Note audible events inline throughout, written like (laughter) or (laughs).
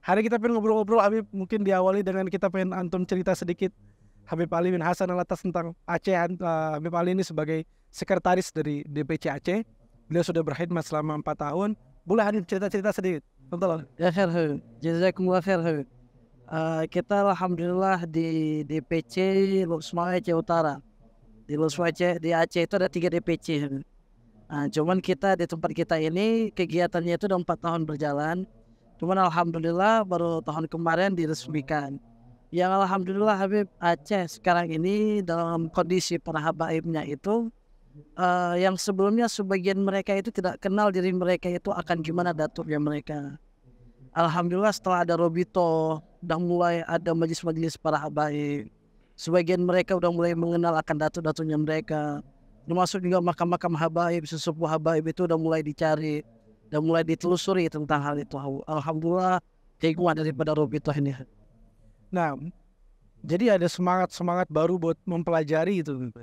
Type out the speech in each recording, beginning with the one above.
Hari kita pengen ngobrol-ngobrol Habib mungkin diawali dengan kita pengen antum cerita sedikit Habib Ali bin Hasan Alatas tentang Aceh. Uh, Habib Ali ini sebagai sekretaris dari DPC Aceh. Beliau sudah berkhidmat selama empat tahun. Boleh Habib cerita-cerita sedikit. Tolong. Ya khair khair. Jazakumullah khair khair. Eh, kita alhamdulillah di DPC Lusma Aceh Utara. Di Lusma Aceh di Aceh itu ada tiga DPC. Nah, cuman kita di tempat kita ini kegiatannya itu udah empat tahun berjalan Cuman alhamdulillah baru tahun kemarin diresmikan. Yang alhamdulillah Habib Aceh sekarang ini dalam kondisi para habaibnya itu uh, yang sebelumnya sebagian mereka itu tidak kenal diri mereka itu akan gimana daturnya mereka. Alhamdulillah setelah ada Robito dan mulai ada majlis-majlis para habaib. Sebagian mereka udah mulai mengenal akan datu-datunya mereka. Termasuk juga makam-makam habaib, sesepuh habaib itu udah mulai dicari dan mulai ditelusuri tentang hal itu. Alhamdulillah keinginan daripada Toh ini. Nah, jadi ada semangat-semangat baru buat mempelajari itu.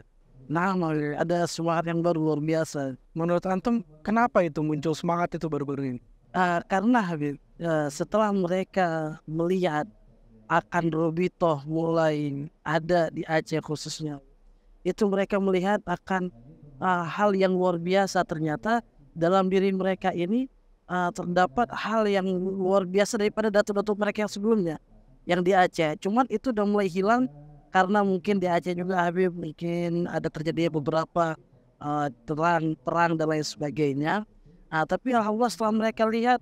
Nah, ada semangat yang baru luar biasa. Menurut Antum, kenapa itu muncul semangat itu baru-baru ini? Uh, karena Habib, uh, setelah mereka melihat akan Toh mulai ada di Aceh khususnya, itu mereka melihat akan uh, hal yang luar biasa ternyata dalam diri mereka ini uh, terdapat hal yang luar biasa daripada datu-datu mereka yang sebelumnya yang di Aceh. Cuman itu udah mulai hilang karena mungkin di Aceh juga Habib mungkin ada terjadi beberapa uh, terang perang dan lain sebagainya. Nah, tapi alhamdulillah setelah mereka lihat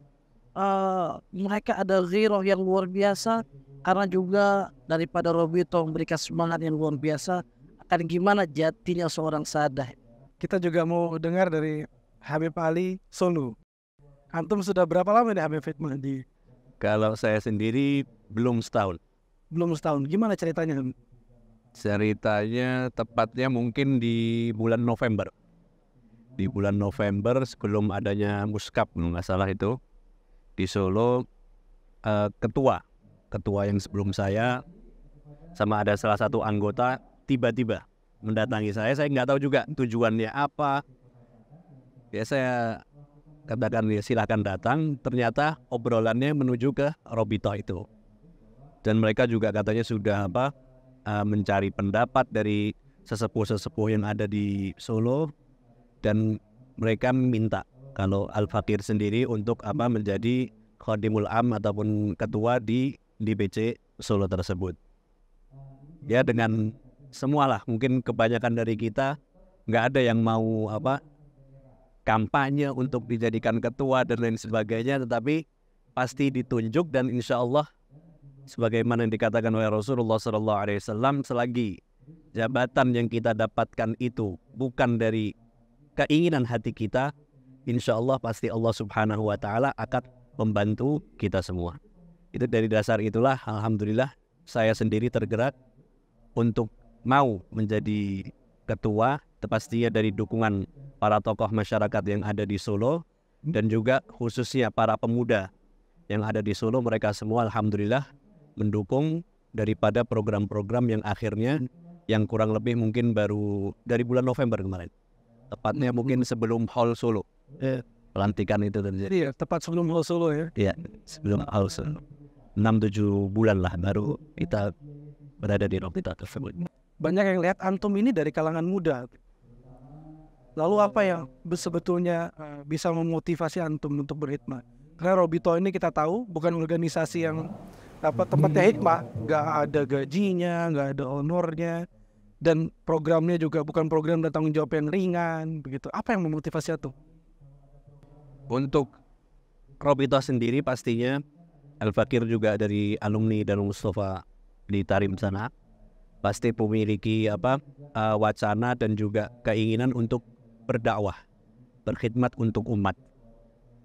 uh, mereka ada ghiroh yang luar biasa karena juga daripada Robito memberikan semangat yang luar biasa akan gimana jatinya seorang sadah. Kita juga mau dengar dari Habib Ali Solo. Antum sudah berapa lama di Habib Fitmah di? Kalau saya sendiri belum setahun. Belum setahun. Gimana ceritanya? Ceritanya tepatnya mungkin di bulan November. Di bulan November sebelum adanya muskap nggak salah itu di Solo eh, ketua ketua yang sebelum saya sama ada salah satu anggota tiba-tiba mendatangi saya saya nggak tahu juga tujuannya apa ya katakan ya silahkan datang ternyata obrolannya menuju ke Robito itu dan mereka juga katanya sudah apa eh, mencari pendapat dari sesepuh-sesepuh yang ada di Solo dan mereka minta kalau Al Fakir sendiri untuk apa menjadi Khodimul Am ataupun ketua di DPC Solo tersebut ya dengan semualah mungkin kebanyakan dari kita nggak ada yang mau apa kampanye untuk dijadikan ketua dan lain sebagainya tetapi pasti ditunjuk dan insya Allah sebagaimana yang dikatakan oleh Rasulullah Shallallahu Alaihi Wasallam selagi jabatan yang kita dapatkan itu bukan dari keinginan hati kita insya Allah pasti Allah Subhanahu Wa Taala akan membantu kita semua itu dari dasar itulah Alhamdulillah saya sendiri tergerak untuk mau menjadi ketua pastinya dari dukungan para tokoh masyarakat yang ada di Solo dan juga khususnya para pemuda yang ada di Solo mereka semua alhamdulillah mendukung daripada program-program yang akhirnya yang kurang lebih mungkin baru dari bulan November kemarin tepatnya hmm. mungkin sebelum Hall Solo iya. pelantikan itu terjadi iya tepat sebelum Hall Solo ya iya sebelum Hall Solo 6-7 bulan lah baru kita berada di tersebut Banyak yang lihat Antum ini dari kalangan muda Lalu apa yang hmm. sebetulnya eh, bisa memotivasi antum untuk berhikmah? Karena Robito ini kita tahu bukan organisasi yang apa tempatnya hikmah, nggak ada gajinya, nggak ada honornya, dan programnya juga bukan program datang jawab yang ringan, begitu. Apa yang memotivasi itu? Untuk Robito sendiri pastinya Al Fakir juga dari alumni dan Mustafa di Tarim sana pasti memiliki apa eh, wacana dan juga keinginan untuk berdakwah, berkhidmat untuk umat.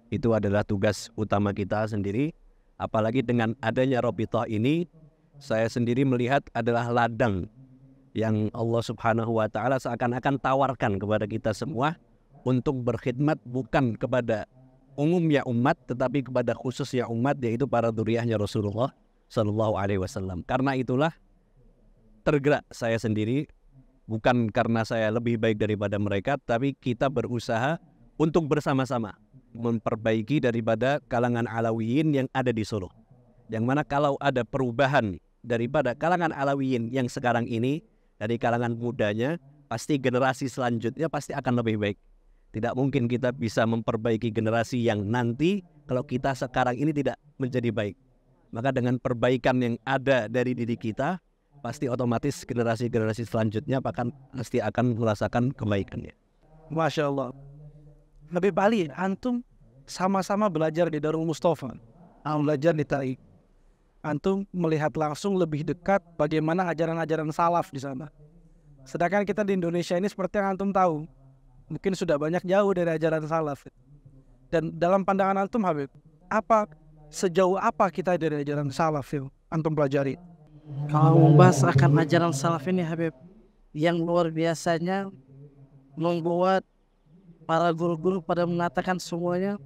Itu adalah tugas utama kita sendiri. Apalagi dengan adanya Robitoh ini, saya sendiri melihat adalah ladang yang Allah Subhanahu wa taala seakan-akan tawarkan kepada kita semua untuk berkhidmat bukan kepada umumnya umat tetapi kepada khususnya umat yaitu para duriahnya Rasulullah Shallallahu alaihi wasallam. Karena itulah tergerak saya sendiri bukan karena saya lebih baik daripada mereka, tapi kita berusaha untuk bersama-sama memperbaiki daripada kalangan Alawiyin yang ada di Solo. Yang mana kalau ada perubahan daripada kalangan Alawiyin yang sekarang ini, dari kalangan mudanya, pasti generasi selanjutnya pasti akan lebih baik. Tidak mungkin kita bisa memperbaiki generasi yang nanti kalau kita sekarang ini tidak menjadi baik. Maka dengan perbaikan yang ada dari diri kita, pasti otomatis generasi-generasi selanjutnya akan pasti akan merasakan kebaikannya. Masya Allah. Lebih Bali, antum sama-sama belajar di Darul Mustafa. Antum belajar di Tarik. Antum melihat langsung lebih dekat bagaimana ajaran-ajaran salaf di sana. Sedangkan kita di Indonesia ini seperti yang antum tahu, mungkin sudah banyak jauh dari ajaran salaf. Dan dalam pandangan antum Habib, apa sejauh apa kita dari ajaran salaf yang antum pelajari? Kalau membahas akan ajaran salaf ini Habib yang luar biasanya membuat para guru-guru pada mengatakan semuanya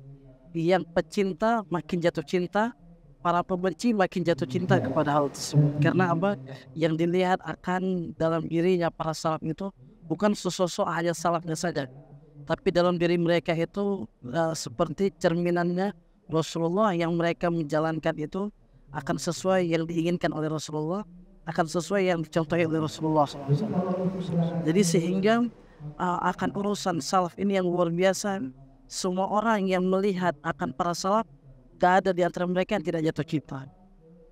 yang pecinta makin jatuh cinta, para pembenci makin jatuh cinta kepada hal tersebut. Karena apa? Yang dilihat akan dalam dirinya para salaf itu bukan sesosok hanya salafnya saja, tapi dalam diri mereka itu uh, seperti cerminannya Rasulullah yang mereka menjalankan itu akan sesuai yang diinginkan oleh Rasulullah akan sesuai yang dicontohi oleh Rasulullah Jadi sehingga uh, akan urusan salaf ini yang luar biasa. Semua orang yang melihat akan para salaf, tidak ada di antara mereka yang tidak jatuh cinta.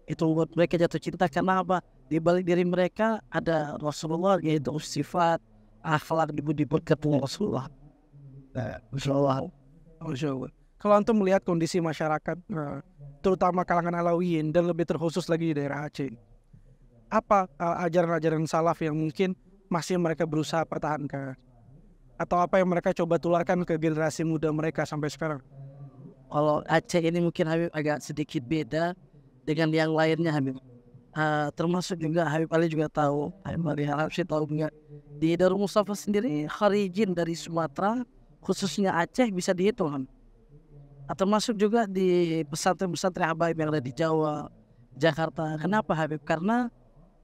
Itu buat mereka jatuh cinta karena apa? Di balik diri mereka ada Rasulullah yaitu sifat akhlak di budi berkat Rasulullah. Nah, Rasulullah. Allah kalau antum melihat kondisi masyarakat nah. terutama kalangan Alawiyin dan lebih terkhusus lagi di daerah Aceh apa eh, ajaran-ajaran salaf yang mungkin masih mereka berusaha pertahankan atau apa yang mereka coba tularkan ke generasi muda mereka sampai sekarang kalau Aceh ini mungkin Habib agak sedikit beda dengan yang lainnya Habib uh, termasuk juga Habib Ali juga tahu Habib Ali harap sih tahu juga di Darul Mustafa sendiri Kharijin dari Sumatera khususnya Aceh bisa dihitung Habib atau ah, masuk juga di pesantren-pesantren Habib yang ada di Jawa, Jakarta. Kenapa Habib? Karena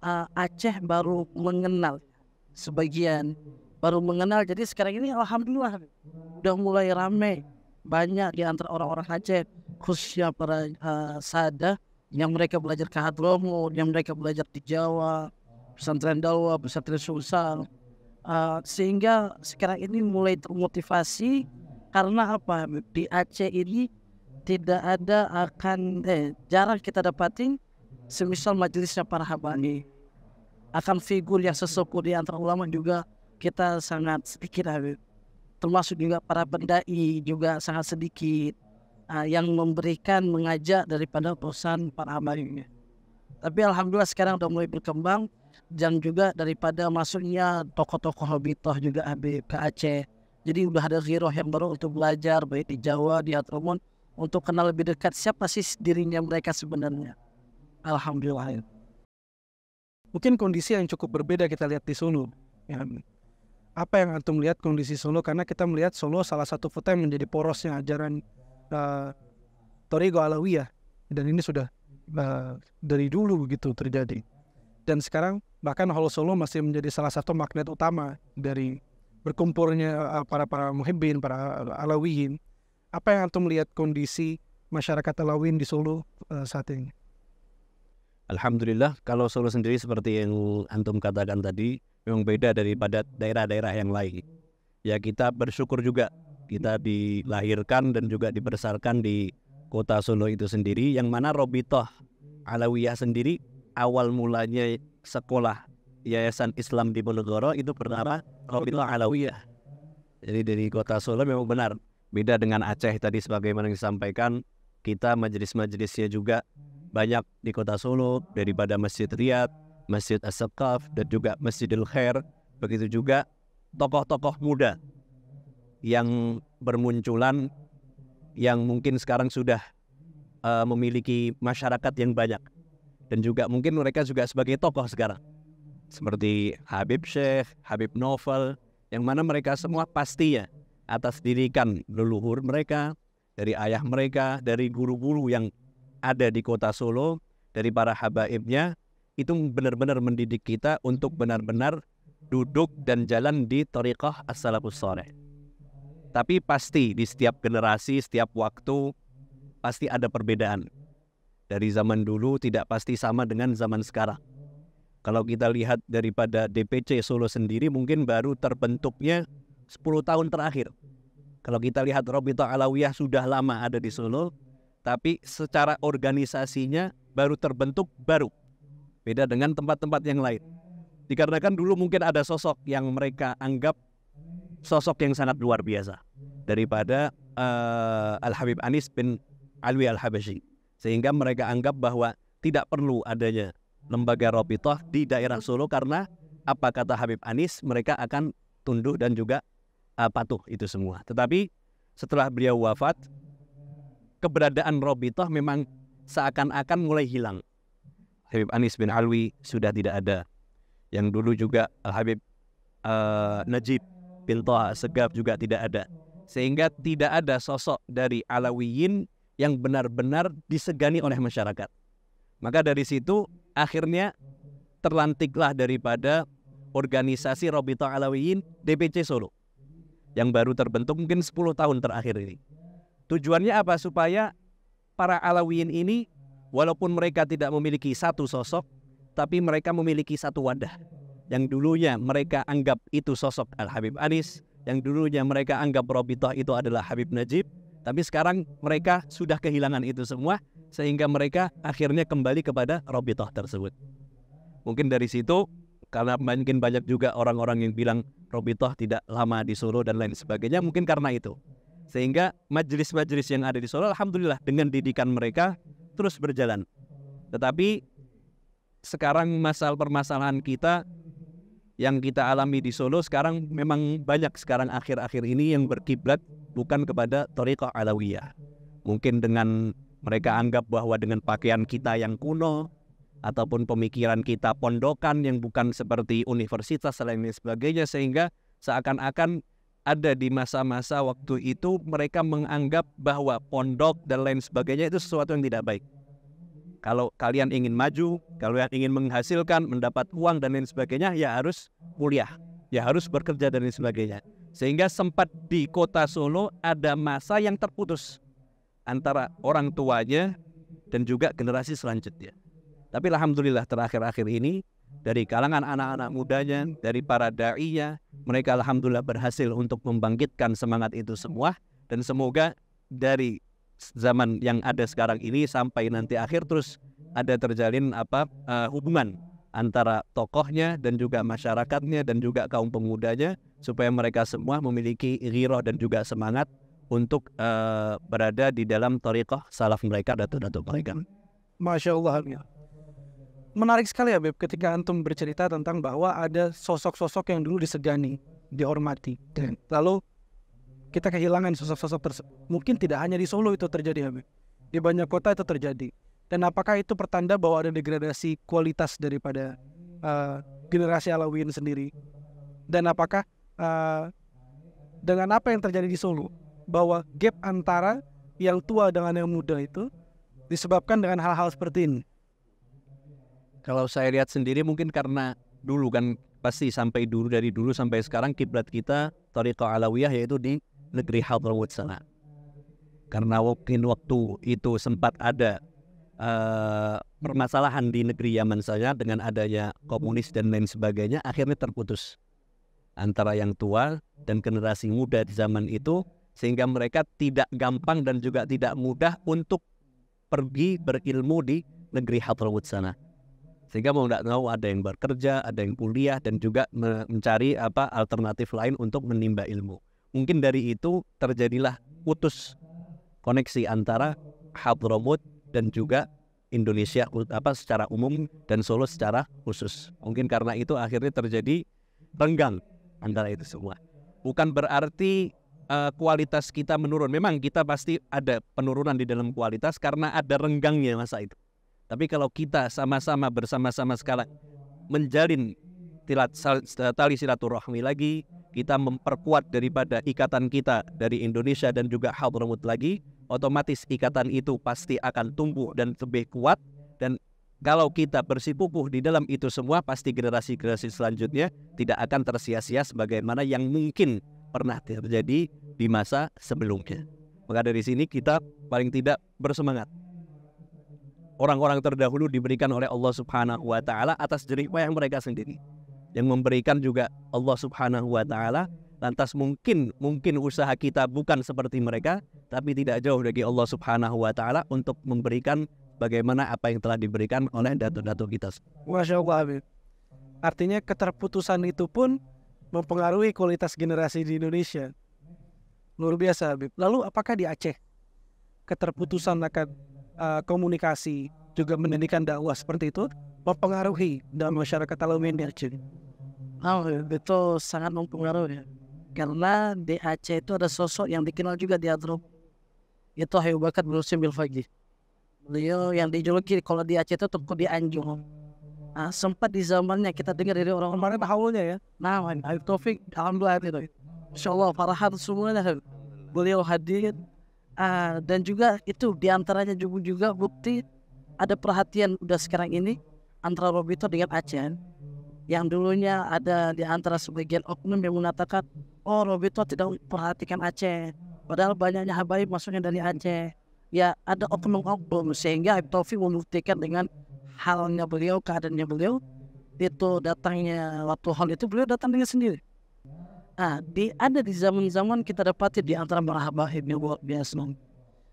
uh, Aceh baru mengenal sebagian, baru mengenal. Jadi sekarang ini alhamdulillah Habib, udah mulai ramai banyak di antara orang-orang Aceh khususnya para uh, sadah yang mereka belajar ke Romo, yang mereka belajar di Jawa, pesantren Dawa, pesantren Sulsel. Uh, sehingga sekarang ini mulai termotivasi karena apa di Aceh ini tidak ada akan eh jarang kita dapatin semisal majelisnya para habani akan figur yang sesepuh di antara ulama juga kita sangat sedikit Habib termasuk juga para pendai juga sangat sedikit uh, yang memberikan mengajak daripada perusahaan para habaninya tapi alhamdulillah sekarang sudah mulai berkembang dan juga daripada masuknya tokoh-tokoh toh juga Habib ke Aceh jadi udah ada giroh yang baru untuk belajar baik di Jawa, di Atromon untuk kenal lebih dekat siapa sih dirinya mereka sebenarnya. Alhamdulillah. Mungkin kondisi yang cukup berbeda kita lihat di Solo. Ya. Apa yang antum lihat kondisi Solo? Karena kita melihat Solo salah satu kota yang menjadi porosnya ajaran uh, Torigo Alawiyah dan ini sudah uh, dari dulu begitu terjadi. Dan sekarang bahkan Holo Solo masih menjadi salah satu magnet utama dari berkumpulnya eh, para para muhibbin, para eh, alawiyin. Apa yang antum melihat kondisi masyarakat alawiyin di Solo uh, saat ini? Alhamdulillah kalau Solo sendiri seperti yang antum katakan tadi memang beda daripada daerah-daerah yang lain. Ya kita bersyukur juga kita dilahirkan dan juga dibesarkan di kota Solo itu sendiri yang mana Robitoh Alawiyah sendiri awal mulanya sekolah Yayasan Islam di Bojonegoro itu bernama Robitul Alawiyah. Jadi dari kota Solo memang benar. Beda dengan Aceh tadi sebagaimana yang disampaikan, kita majelis-majelisnya juga banyak di kota Solo daripada Masjid Riyad, Masjid as saqaf dan juga Masjidil Khair. Begitu juga tokoh-tokoh muda yang bermunculan yang mungkin sekarang sudah uh, memiliki masyarakat yang banyak dan juga mungkin mereka juga sebagai tokoh sekarang seperti Habib Sheikh, Habib Novel, yang mana mereka semua pastinya atas didikan leluhur mereka, dari ayah mereka, dari guru-guru yang ada di kota Solo, dari para habaibnya, itu benar-benar mendidik kita untuk benar-benar duduk dan jalan di tariqah as-salafus soleh. Tapi pasti di setiap generasi, setiap waktu, pasti ada perbedaan. Dari zaman dulu tidak pasti sama dengan zaman sekarang. Kalau kita lihat daripada DPC Solo sendiri mungkin baru terbentuknya 10 tahun terakhir. Kalau kita lihat Robito Alawiyah sudah lama ada di Solo, tapi secara organisasinya baru terbentuk baru. Beda dengan tempat-tempat yang lain. Dikarenakan dulu mungkin ada sosok yang mereka anggap sosok yang sangat luar biasa daripada uh, eh, Al Habib Anis bin Alwi Al Habashi sehingga mereka anggap bahwa tidak perlu adanya lembaga Robitoh di daerah Solo karena apa kata Habib Anis mereka akan tunduk dan juga uh, patuh itu semua. Tetapi setelah beliau wafat keberadaan Robitoh memang seakan-akan mulai hilang. Habib Anis bin Alwi sudah tidak ada. Yang dulu juga uh, Habib uh, Najib bin Toha Segaf juga tidak ada. Sehingga tidak ada sosok dari Alawiyin yang benar-benar disegani oleh masyarakat. Maka dari situ akhirnya terlantiklah daripada organisasi Robito Alawiyin DPC Solo yang baru terbentuk mungkin 10 tahun terakhir ini. Tujuannya apa? Supaya para Alawiyin ini walaupun mereka tidak memiliki satu sosok, tapi mereka memiliki satu wadah. Yang dulunya mereka anggap itu sosok Al-Habib Anis, yang dulunya mereka anggap Robito itu adalah Habib Najib, tapi sekarang mereka sudah kehilangan itu semua sehingga mereka akhirnya kembali kepada Robitoh tersebut. Mungkin dari situ karena mungkin banyak juga orang-orang yang bilang Robitoh tidak lama di Solo dan lain sebagainya mungkin karena itu. Sehingga majelis-majelis yang ada di Solo alhamdulillah dengan didikan mereka terus berjalan. Tetapi sekarang masalah permasalahan kita yang kita alami di Solo sekarang memang banyak sekarang akhir-akhir ini yang berkiblat bukan kepada Toriko Alawiyah. Mungkin dengan mereka anggap bahwa dengan pakaian kita yang kuno ataupun pemikiran kita pondokan yang bukan seperti universitas dan lain sebagainya sehingga seakan-akan ada di masa-masa waktu itu mereka menganggap bahwa pondok dan lain sebagainya itu sesuatu yang tidak baik. Kalau kalian ingin maju, kalau yang ingin menghasilkan, mendapat uang dan lain sebagainya, ya harus kuliah, ya harus bekerja dan lain sebagainya. Sehingga sempat di kota Solo ada masa yang terputus antara orang tuanya dan juga generasi selanjutnya. Tapi alhamdulillah terakhir-akhir ini dari kalangan anak-anak mudanya, dari para da'inya, mereka alhamdulillah berhasil untuk membangkitkan semangat itu semua dan semoga dari zaman yang ada sekarang ini sampai nanti akhir terus ada terjalin apa uh, hubungan antara tokohnya dan juga masyarakatnya dan juga kaum pemudanya supaya mereka semua memiliki ghiroh dan juga semangat untuk uh, berada di dalam tariqah salaf mereka datuk-datuk mereka. Masya Allah. Menarik sekali ya Beb ketika Antum bercerita tentang bahwa ada sosok-sosok yang dulu disegani, dihormati. Dan lalu kita kehilangan sosok-sosok tersebut. Mungkin tidak hanya di Solo itu terjadi Habib. Di banyak kota itu terjadi. Dan apakah itu pertanda bahwa ada degradasi kualitas daripada uh, generasi Alawiyin sendiri? Dan apakah uh, dengan apa yang terjadi di Solo bahwa gap antara yang tua dengan yang muda itu disebabkan dengan hal-hal seperti ini? Kalau saya lihat sendiri mungkin karena dulu kan pasti sampai dulu dari dulu sampai sekarang kiblat kita Tariqah Alawiyah yaitu di negeri Hadramaut sana. Karena mungkin waktu itu sempat ada uh, permasalahan di negeri Yaman saya dengan adanya komunis dan lain sebagainya akhirnya terputus antara yang tua dan generasi muda di zaman itu sehingga mereka tidak gampang dan juga tidak mudah untuk pergi berilmu di negeri Hadramut sana. Sehingga mau tidak tahu ada yang bekerja, ada yang kuliah dan juga mencari apa alternatif lain untuk menimba ilmu. Mungkin dari itu terjadilah putus koneksi antara Hadramut dan juga Indonesia apa secara umum dan Solo secara khusus. Mungkin karena itu akhirnya terjadi renggang antara itu semua. Bukan berarti uh, kualitas kita menurun. Memang kita pasti ada penurunan di dalam kualitas karena ada renggangnya masa itu. Tapi kalau kita sama-sama bersama-sama sekarang menjalin tali silaturahmi lagi, kita memperkuat daripada ikatan kita dari Indonesia dan juga hal Hadramut lagi, otomatis ikatan itu pasti akan tumbuh dan lebih kuat dan kalau kita bersikukuh di dalam itu semua pasti generasi-generasi selanjutnya tidak akan tersia-sia sebagaimana yang mungkin pernah terjadi di masa sebelumnya. Maka dari sini kita paling tidak bersemangat. Orang-orang terdahulu diberikan oleh Allah Subhanahu wa taala atas jerih payah mereka sendiri. Yang memberikan juga Allah Subhanahu wa taala lantas mungkin mungkin usaha kita bukan seperti mereka tapi tidak jauh dari Allah Subhanahu wa taala untuk memberikan bagaimana apa yang telah diberikan oleh datuk-datuk kita. Masya Allah. Artinya keterputusan itu pun mempengaruhi kualitas generasi di Indonesia. Luar biasa, Habib. Lalu apakah di Aceh keterputusan hmm. akan uh, komunikasi juga mendirikan dakwah seperti itu mempengaruhi dalam masyarakat alumni di Aceh? Oh, itu sangat mempengaruhi. Karena di Aceh itu ada sosok yang dikenal juga di Adrob. Itu Hayu Bakat Brusim Bilfagi. Beliau yang dijuluki kalau di Aceh itu tempat di Anjung Nah, sempat di zamannya kita dengar dari orang kemarin haulnya ya. Nah, Arif Taufik, alhamdulillah itu. Insya Allah Farhan semuanya beliau hadir uh, dan juga itu diantaranya juga, juga bukti ada perhatian udah sekarang ini antara Robito dengan Aceh yang dulunya ada di antara sebagian oknum yang mengatakan oh Robito tidak perhatikan Aceh padahal banyaknya habaib masuknya dari Aceh ya ada oknum-oknum sehingga Taufik membuktikan dengan halnya beliau, keadaannya beliau itu datangnya waktu hal itu beliau datang dengan sendiri. Nah, di, ada di zaman-zaman kita dapati di antara marhaba ini luar biasa.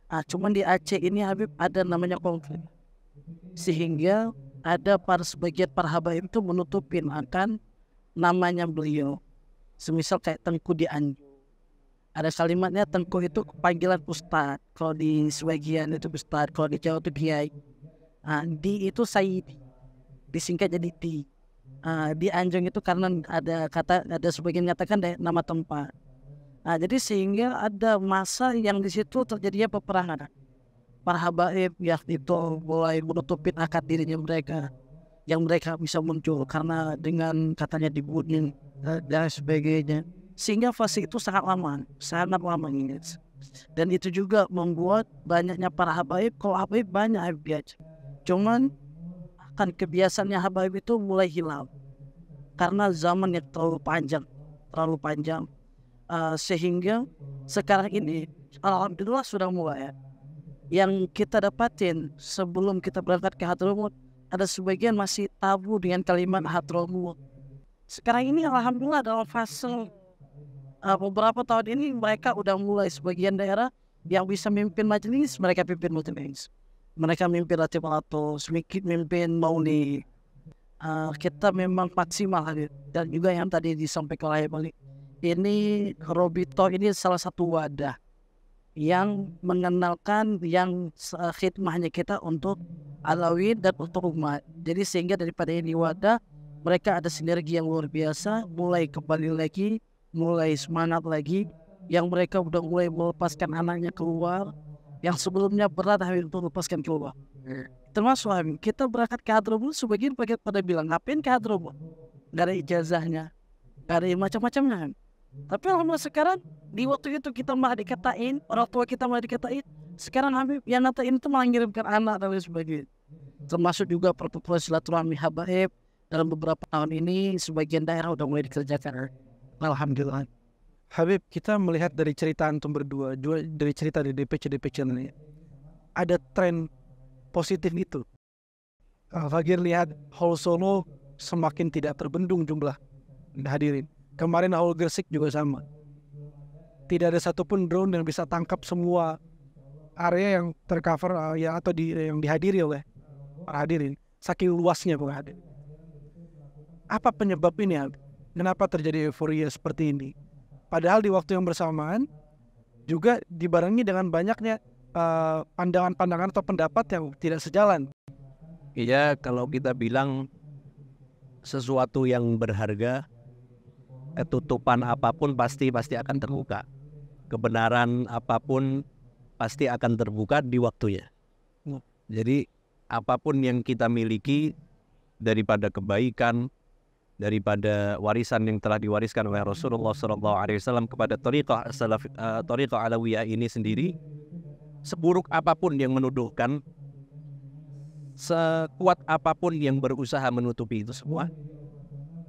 Ah, cuman di Aceh ini Habib ada namanya konflik. Sehingga ada para sebagian para habaib itu menutupin akan namanya beliau. Semisal kayak Tengku di Anjung. Ada kalimatnya Tengku itu panggilan ustad. Kalau di Swegian itu ustad, kalau di Jawa itu kiai uh, D itu Saidi disingkat jadi di uh, ah, di Anjung itu karena ada kata ada sebagian mengatakan nama tempat nah, jadi sehingga ada masa yang di situ terjadinya peperangan para habaib ya itu mulai menutupin akad dirinya mereka yang mereka bisa muncul karena dengan katanya dibunuh eh, dan sebagainya sehingga fase itu sangat lama sangat lama ini dan itu juga membuat banyaknya para habaib kalau habaib banyak habaib Cuman akan kebiasaannya Habib itu mulai hilang karena zaman yang terlalu panjang, terlalu panjang uh, sehingga sekarang ini alhamdulillah sudah mulai ya. Yang kita dapatin sebelum kita berangkat ke Hadramaut ada sebagian masih tabu dengan kalimat Hadramaut. Sekarang ini alhamdulillah dalam fase uh, beberapa tahun ini mereka udah mulai sebagian daerah yang bisa memimpin majelis mereka pimpin majelis mereka mimpin Rati Palato, mimpin mau Uh, kita memang maksimal hadir. Dan juga yang tadi disampaikan oleh Bali, ini Robito ini salah satu wadah yang mengenalkan yang eh, khidmahnya kita untuk alawi dan untuk umat. Jadi sehingga daripada ini wadah, mereka ada sinergi yang luar biasa, mulai kembali lagi, mulai semangat lagi, yang mereka udah mulai melepaskan anaknya keluar, yang sebelumnya berat hanya untuk lepaskan keluar. Termasuk Amin, kita berangkat ke Hadrobun, sebagian paket pada bilang, ngapain ke Hadrobun? Gak ada ijazahnya, gak ada macam-macamnya. Tapi alhamdulillah sekarang, di waktu itu kita malah dikatain, orang tua kita malah dikatain, sekarang Habib yang ngatain itu malah ngirimkan anak dan lain sebagainya. Termasuk juga perkumpulan silaturahmi habaib dalam beberapa tahun ini sebagian daerah udah mulai dikerjakan. Alhamdulillah. Habib, kita melihat dari cerita antum berdua, juga dari cerita di DPC DPC ini, ada tren positif itu. Eh, Fagir lihat Hall Solo semakin tidak terbendung jumlah hadirin. Kemarin Hall Gresik juga sama. Tidak ada satupun drone yang bisa tangkap semua area yang tercover eh, ya atau di, yang dihadiri oleh para hadirin. Saking luasnya hadirin. Apa penyebab ini? Habib? Kenapa terjadi euforia seperti ini? Padahal di waktu yang bersamaan juga dibarengi dengan banyaknya eh, pandangan-pandangan uh, atau pendapat yang tidak sejalan. Iya, kalau kita bilang sesuatu yang berharga, ketutupan apapun pasti pasti akan terbuka. Kebenaran apapun pasti akan terbuka di waktunya. Jadi apapun yang kita miliki daripada kebaikan, daripada warisan yang telah diwariskan oleh Rasulullah hmm. SAW kepada Tariqah Salaf uh, Alawiyah ini sendiri seburuk apapun yang menuduhkan sekuat apapun yang berusaha menutupi itu semua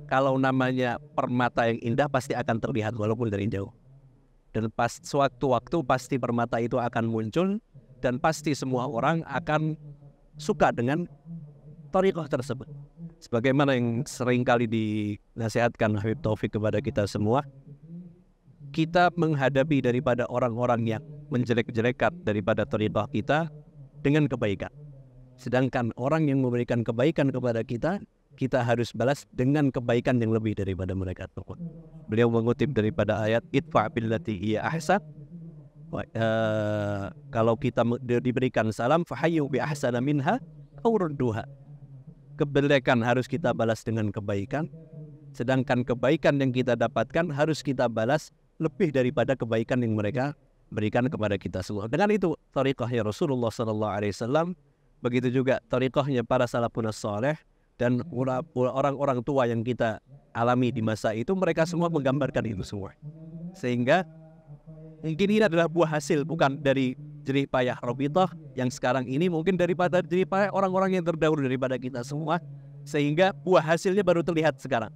kalau namanya permata yang indah pasti akan terlihat walaupun dari jauh dan pas sewaktu-waktu pasti permata itu akan muncul dan pasti semua orang akan suka dengan tariqah tersebut. Sebagaimana yang sering kali dinasihatkan Habib Taufik kepada kita semua, kita menghadapi daripada orang-orang yang menjelek jelekkan daripada tariqah kita dengan kebaikan. Sedangkan orang yang memberikan kebaikan kepada kita, kita harus balas dengan kebaikan yang lebih daripada mereka. Beliau mengutip daripada ayat idfa billati ahsan eh, kalau kita diberikan salam fahayu bi ahsana minha kebelekan harus kita balas dengan kebaikan, sedangkan kebaikan yang kita dapatkan harus kita balas lebih daripada kebaikan yang mereka berikan kepada kita semua. Dengan itu, tariqahnya Rasulullah Sallallahu Alaihi Wasallam, begitu juga tariqahnya para salafun soleh dan orang-orang tua yang kita alami di masa itu, mereka semua menggambarkan itu semua. Sehingga mungkin ini adalah buah hasil bukan dari jerih payah Robitoh yang sekarang ini mungkin daripada jerih payah orang-orang yang terdahulu daripada kita semua sehingga buah hasilnya baru terlihat sekarang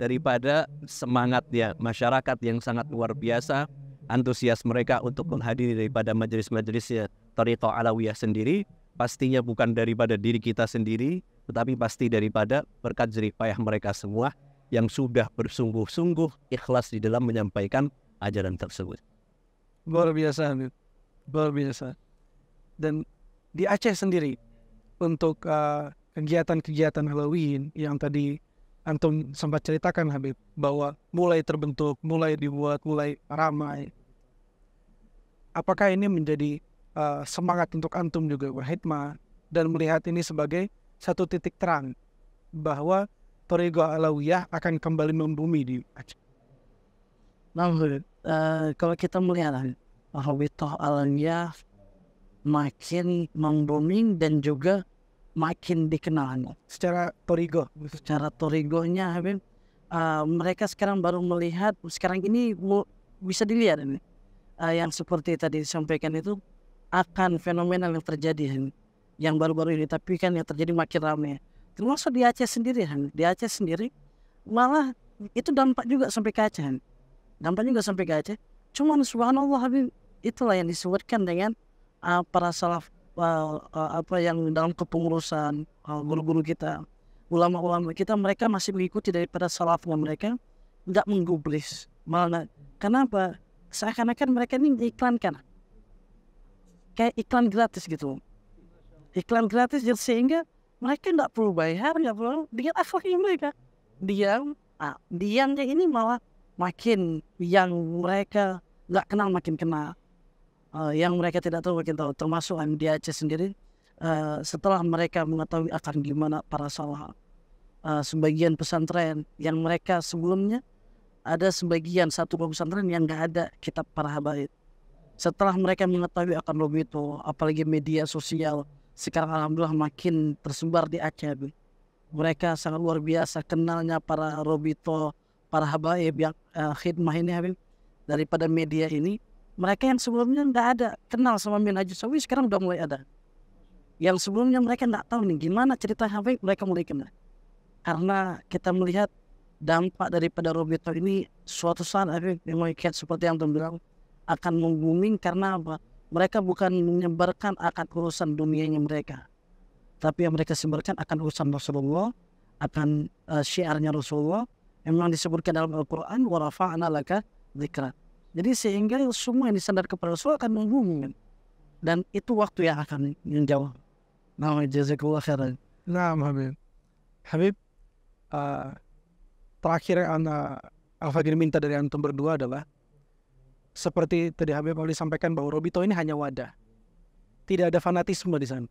daripada semangatnya masyarakat yang sangat luar biasa antusias mereka untuk menghadiri daripada majelis-majelis Torito Alawiyah sendiri pastinya bukan daripada diri kita sendiri tetapi pasti daripada berkat jerih payah mereka semua yang sudah bersungguh-sungguh ikhlas di dalam menyampaikan ajaran tersebut luar biasa luar biasa dan di Aceh sendiri untuk kegiatan eh, kegiatan-kegiatan Halloween yang tadi Antum sempat ceritakan Habib bahwa mulai terbentuk, mulai dibuat, mulai ramai. Apakah ini menjadi uh, semangat untuk Antum juga berhikmah dan melihat ini sebagai satu titik terang bahwa Torigo Alawiyah akan kembali membumi di Aceh? Nah, uh, kalau kita melihat Robitoh Alanya makin memboming dan juga makin dikenal secara torigo secara torigonya Habib uh, mereka sekarang baru melihat sekarang ini bisa dilihat ini uh, yang seperti tadi disampaikan itu akan fenomena yang terjadi yang baru-baru ini tapi kan yang terjadi makin ramai termasuk di Aceh sendiri di Aceh sendiri malah itu dampak juga sampai ke Aceh dampaknya nggak sampai gajah cuman subhanallah Habib itulah yang disebutkan dengan uh, para salaf uh, uh, apa yang dalam kepengurusan guru guru-guru kita ulama-ulama kita mereka masih mengikuti daripada salafnya mereka nggak menggubris malah kenapa seakan-akan mereka ini diiklankan kayak iklan gratis gitu iklan gratis jadi sehingga mereka nggak perlu bayar nggak perlu dengan akhlaknya mereka diam ah, diamnya ini malah makin yang mereka nggak kenal makin kenal uh, eh, yang mereka tidak tahu makin tahu termasuk MDAC sendiri uh, setelah mereka mengetahui akan gimana para salah uh, sebagian pesantren yang mereka sebelumnya ada sebagian satu pesantren yang nggak ada kitab para habaib setelah mereka mengetahui akan lobby itu apalagi media sosial sekarang alhamdulillah makin tersebar di Aceh mereka sangat luar biasa kenalnya para Robito para habaib yang uh, khidmah ini Habib daripada media ini mereka yang sebelumnya nggak ada kenal sama Minhaj Sawi sekarang udah mulai ada yang sebelumnya mereka nggak tahu nih gimana cerita Habib mereka mulai kenal karena kita melihat dampak daripada Robito ini suatu saat Habib yang seperti yang Tom bilang akan membuming karena apa mereka bukan menyebarkan akan urusan dunianya mereka tapi yang mereka sebarkan akan urusan Rasulullah akan uh, syiarnya Rasulullah Memang disebutkan dalam Al-Quran warafa'na laka dzikra. Jadi sehingga semua yang disandar kepada Rasul akan mengumumkan dan itu waktu yang akan menjawab. Nah, jazakallah khairan. Nah, Habib. Habib, uh, terakhir yang Ana al minta dari Antum berdua adalah seperti tadi Habib Ali sampaikan bahwa Robito ini hanya wadah. Tidak ada fanatisme di sana.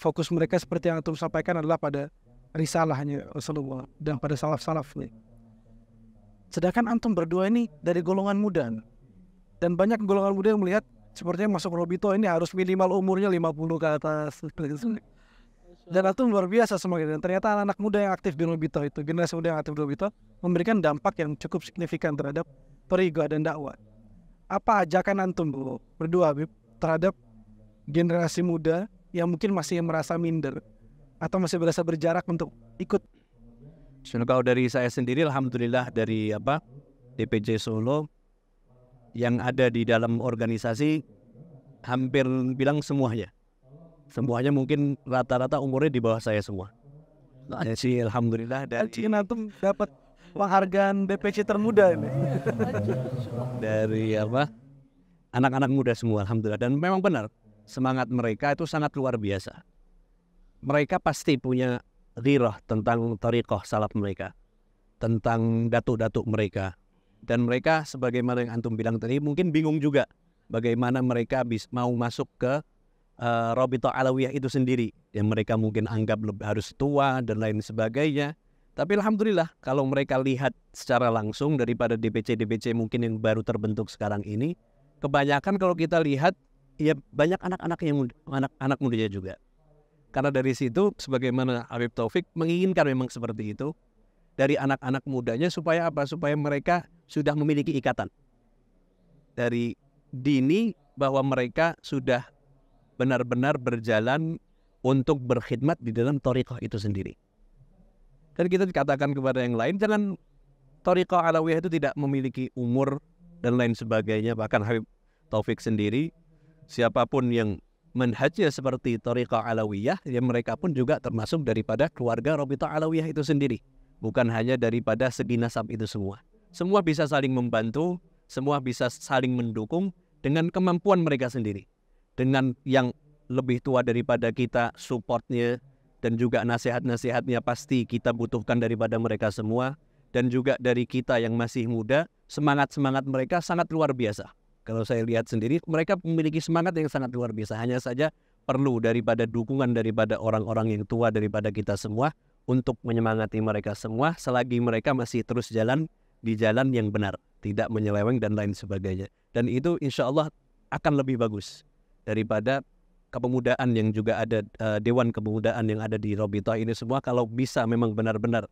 Fokus mereka seperti yang Antum sampaikan adalah pada risalahnya Rasulullah dan pada salaf salaf nih. Sedangkan antum berdua ini dari golongan muda. Dan banyak golongan muda yang melihat sepertinya masuk Robito ini harus minimal umurnya 50 ke atas. Dan antum luar biasa semuanya. Dan ternyata anak-anak muda yang aktif di Robito itu, generasi muda yang aktif di Robito, memberikan dampak yang cukup signifikan terhadap toriga dan dakwah. Apa ajakan antum berdua terhadap generasi muda yang mungkin masih merasa minder atau masih berasa berjarak untuk ikut? Kalau dari saya sendiri, alhamdulillah dari apa DPJ Solo yang ada di dalam organisasi hampir bilang semuanya, semuanya mungkin rata-rata umurnya di bawah saya semua. si alhamdulillah dari Antum dapat penghargaan DPC termuda ini. (laughs) dari apa? Anak-anak muda semua alhamdulillah dan memang benar semangat mereka itu sangat luar biasa mereka pasti punya riroh tentang tariqah salaf mereka, tentang datuk-datuk mereka. Dan mereka sebagaimana yang antum bilang tadi mungkin bingung juga bagaimana mereka bis, mau masuk ke uh, eh, Robito Alawiyah itu sendiri yang mereka mungkin anggap lebih harus tua dan lain sebagainya. Tapi alhamdulillah kalau mereka lihat secara langsung daripada DPC-DPC mungkin yang baru terbentuk sekarang ini, kebanyakan kalau kita lihat ya banyak anak-anak yang anak-anak muda juga karena dari situ sebagaimana Habib Taufik menginginkan memang seperti itu dari anak-anak mudanya supaya apa? Supaya mereka sudah memiliki ikatan dari dini bahwa mereka sudah benar-benar berjalan untuk berkhidmat di dalam torikoh itu sendiri. Dan kita dikatakan kepada yang lain, jangan torikoh alawiyah itu tidak memiliki umur dan lain sebagainya. Bahkan Habib Taufik sendiri, siapapun yang manhajnya seperti Toriqah Alawiyah ya mereka pun juga termasuk daripada keluarga Robita Alawiyah itu sendiri bukan hanya daripada segi nasab itu semua semua bisa saling membantu semua bisa saling mendukung dengan kemampuan mereka sendiri dengan yang lebih tua daripada kita supportnya dan juga nasihat-nasihatnya pasti kita butuhkan daripada mereka semua dan juga dari kita yang masih muda semangat-semangat mereka sangat luar biasa kalau saya lihat sendiri, mereka memiliki semangat yang sangat luar biasa. Hanya saja perlu daripada dukungan daripada orang-orang yang tua daripada kita semua untuk menyemangati mereka semua selagi mereka masih terus jalan di jalan yang benar, tidak menyeleweng dan lain sebagainya. Dan itu insya Allah akan lebih bagus daripada kepemudaan yang juga ada eh, dewan kepemudaan yang ada di Robita ini semua kalau bisa memang benar-benar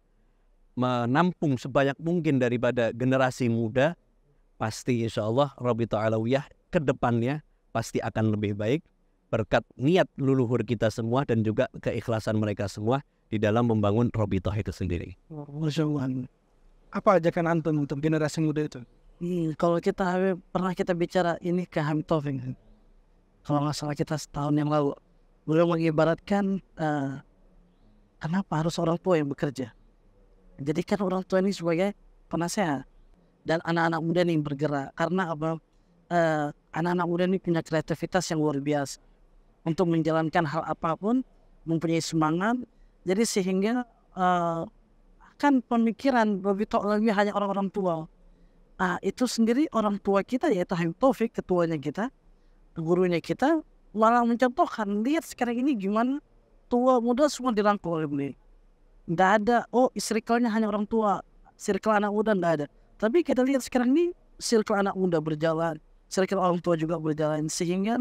menampung sebanyak mungkin daripada generasi muda pasti insya Allah Rabita Alawiyah depannya pasti akan lebih baik berkat niat luluhur kita semua dan juga keikhlasan mereka semua di dalam membangun Robi Robitoh itu sendiri. Oh, Masya Apa ajakan Anton untuk generasi muda itu? Hmm, kalau kita pernah kita bicara ini ke Hamid Taufik, kalau nggak salah kita setahun yang lalu, beliau mengibaratkan uh, kenapa harus orang tua yang bekerja. Jadi kan orang tua ini sebagai penasehat dan anak-anak muda nih bergerak karena apa anak eh, anak-anak muda ini punya kreativitas yang luar biasa untuk menjalankan hal apapun mempunyai semangat jadi sehingga uh, kan pemikiran lebih lagi hanya orang-orang tua nah, itu sendiri orang tua kita yaitu Hamid Taufik ketuanya kita gurunya kita malah mencontohkan lihat sekarang ini gimana tua muda semua dirangkul oleh beliau nggak ada oh istri hanya orang tua circle anak muda nggak ada tapi kita lihat sekarang ini circle anak muda berjalan, circle orang tua juga berjalan sehingga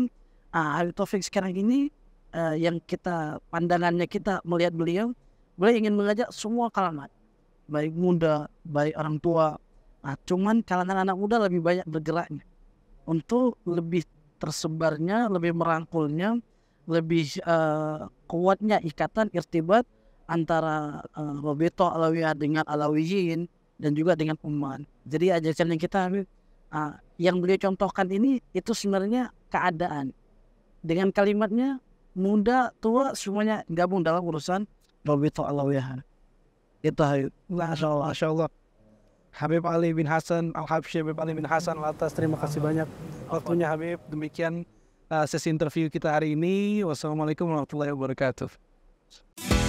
ah, Habib Taufik sekarang ini uh, yang kita pandangannya kita melihat beliau, beliau ingin mengajak semua kalangan, baik muda, baik orang tua. Nah, cuman kalangan anak muda lebih banyak bergeraknya untuk lebih tersebarnya, lebih merangkulnya, lebih uh, kuatnya ikatan irtibat antara uh, Roberto Alawiyah dengan Alawiyin dan juga dengan Uman. Jadi ajakan yang kita ambil uh, ah, yang beliau contohkan ini itu sebenarnya keadaan. Dengan kalimatnya muda tua semuanya gabung dalam urusan Robito Alawiyahan. Itu Masya Allah. Masya Allah. Habib Ali bin Hasan Al Habsyi Habib Ali bin Hasan Latas terima kasih banyak waktunya Habib demikian uh, sesi interview kita hari ini wassalamualaikum warahmatullahi wabarakatuh.